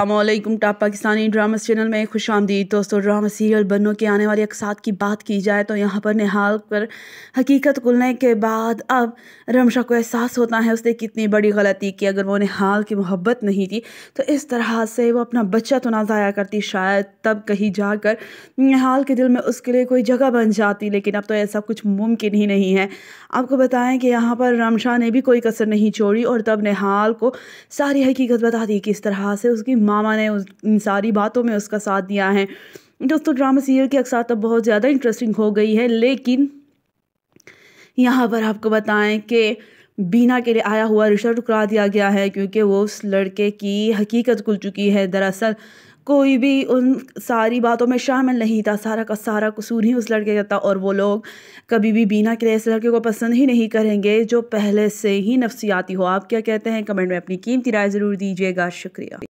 अलमैकम top Pakistani drama channel में खुश आमदी दोस्तों ड्रामा सीरियल बनों के आने वाले अकसात की बात की जाए तो यहाँ पर निहाल पर हकीकत खुलने के बाद अब रमशा को एहसास होता है उसने कितनी बड़ी गलती की अगर वो निहाल की मोहब्बत नहीं थी तो इस तरह से वो अपना बच्चा तो ना ज़ाया करती शायद तब कहीं जाकर निहाल के दिल में उसके लिए कोई जगह बन जाती लेकिन अब तो ऐसा कुछ मुमकिन ही नहीं है आपको बताएँ कि यहाँ पर रमशा ने भी कोई कसर नहीं छोड़ी और तब निहाल को सारी हकीकत बता दी किस तरह से उसकी मामा ने इन सारी बातों में उसका साथ दिया है दोस्तों ड्रामा सीरियल के अक्सर अब तो बहुत ज़्यादा इंटरेस्टिंग हो गई है लेकिन यहाँ पर आपको बताएं कि बीना के लिए आया हुआ रिश्ता टुकरा दिया गया है क्योंकि वो उस लड़के की हकीकत खुल चुकी है दरअसल कोई भी उन सारी बातों में शामिल नहीं था सारा का सारा कसूर ही उस लड़के का था और वो लोग कभी भी बीना के लिए इस लड़के को पसंद ही नहीं करेंगे जो पहले से ही नफसियाती हो आप क्या कहते हैं कमेंट में अपनी कीमती राय ज़रूर दीजिएगा शुक्रिया